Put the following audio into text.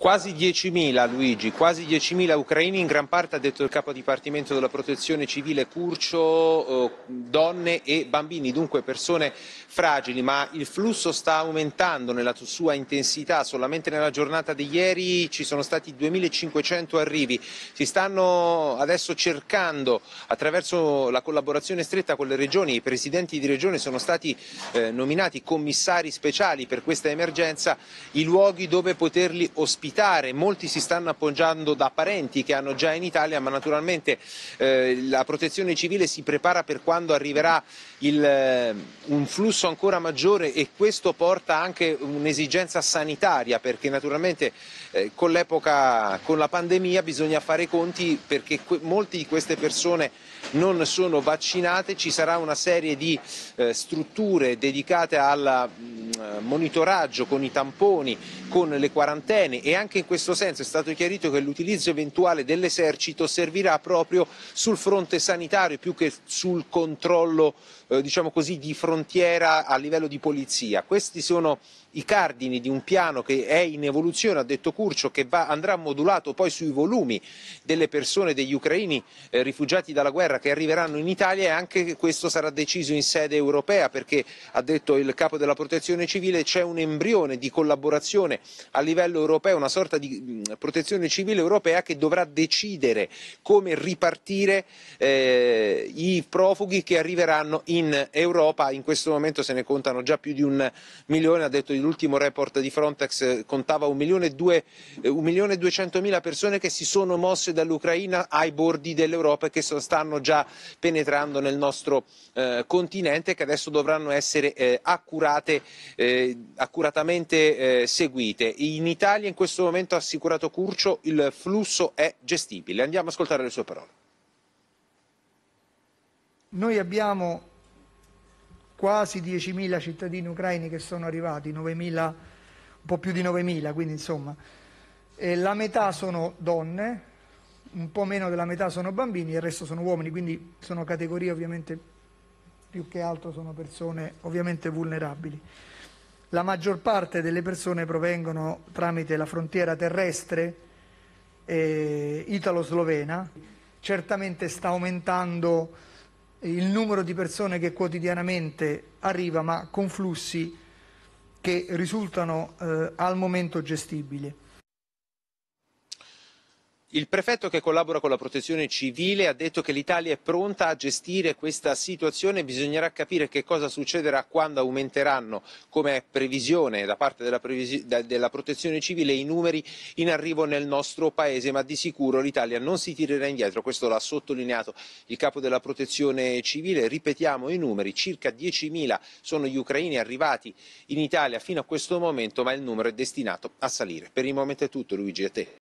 Quasi 10.000, Luigi, quasi 10.000 ucraini, in gran parte ha detto il capo dipartimento della protezione civile Curcio, eh, donne e bambini, dunque persone fragili, ma il flusso sta aumentando nella sua intensità, solamente nella giornata di ieri ci sono stati 2.500 arrivi, si stanno adesso cercando attraverso la collaborazione stretta con le regioni, i presidenti di regione sono stati eh, nominati commissari speciali per questa emergenza, i luoghi dove poterli ospitare evitare, molti si stanno appoggiando da parenti che hanno già in Italia, ma naturalmente eh, la protezione civile si prepara per quando arriverà il, eh, un flusso ancora maggiore e questo porta anche un'esigenza sanitaria, perché naturalmente eh, con l'epoca, con la pandemia bisogna fare conti perché que- molte di queste persone non sono vaccinate, ci sarà una serie di eh, strutture dedicate al mm, eh, monitoraggio con i tamponi, con le quarantene e anche in questo senso è stato chiarito che l'utilizzo eventuale dell'esercito servirà proprio sul fronte sanitario più che sul controllo eh, diciamo così, di frontiera a livello di polizia. Questi sono i cardini di un piano che è in evoluzione, ha detto Curcio, che va, andrà modulato poi sui volumi delle persone, degli ucraini eh, rifugiati dalla guerra che arriveranno in Italia e anche questo sarà deciso in sede europea perché, ha detto il capo della protezione civile, c'è un embrione di collaborazione a livello europeo, una sorta di mm, protezione civile europea che dovrà decidere come ripartire eh, i profughi che arriveranno in Europa. In questo momento se ne contano già più di un milione, ha detto l'ultimo report di Frontex eh, contava 1.200.000 eh, persone che si sono mosse dall'Ucraina ai bordi dell'Europa e che stanno già penetrando nel nostro eh, continente e che adesso dovranno essere eh, accurate, eh, accuratamente eh, seguite. In Italia in questo momento, ha assicurato Curcio, il flusso è gestibile. Andiamo ad ascoltare le sue parole. Noi abbiamo quasi 10.000 cittadini ucraini che sono arrivati, 9.000, un po' più di 9.000, quindi insomma, e la metà sono donne, un po' meno della metà sono bambini, il resto sono uomini, quindi sono categorie ovviamente più che altro sono persone ovviamente vulnerabili. La maggior parte delle persone provengono tramite la frontiera terrestre eh, italo-slovena, certamente sta aumentando il numero di persone che quotidianamente arriva, ma con flussi che risultano eh, al momento gestibili. Il prefetto che collabora con la protezione civile ha detto che l'Italia è pronta a gestire questa situazione, bisognerà capire che cosa succederà quando aumenteranno, come previsione da parte della, della protezione civile, i numeri in arrivo nel nostro paese, ma di sicuro l'Italia non si tirerà indietro, questo l'ha sottolineato il capo della protezione civile, ripetiamo i numeri, circa 10.000 sono gli ucraini arrivati in Italia fino a questo momento, ma il numero è destinato a salire. Per il momento è tutto, Luigi, a te.